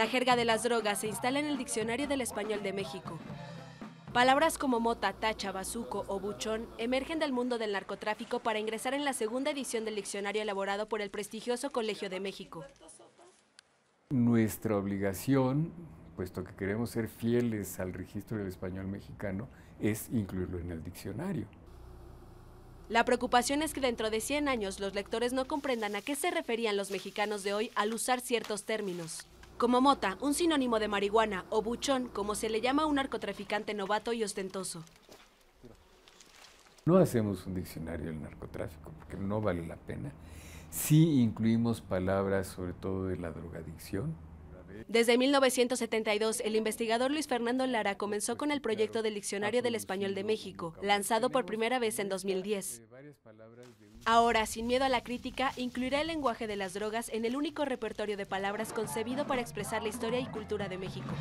La jerga de las drogas se instala en el diccionario del español de México. Palabras como mota, tacha, bazuco o buchón emergen del mundo del narcotráfico para ingresar en la segunda edición del diccionario elaborado por el prestigioso Colegio de México. Nuestra obligación, puesto que queremos ser fieles al registro del español mexicano, es incluirlo en el diccionario. La preocupación es que dentro de 100 años los lectores no comprendan a qué se referían los mexicanos de hoy al usar ciertos términos. Como mota, un sinónimo de marihuana, o buchón, como se le llama a un narcotraficante novato y ostentoso. No hacemos un diccionario del narcotráfico porque no vale la pena. Sí incluimos palabras sobre todo de la drogadicción, desde 1972, el investigador Luis Fernando Lara comenzó con el proyecto del Diccionario del Español de México, lanzado por primera vez en 2010. Ahora, sin miedo a la crítica, incluirá el lenguaje de las drogas en el único repertorio de palabras concebido para expresar la historia y cultura de México.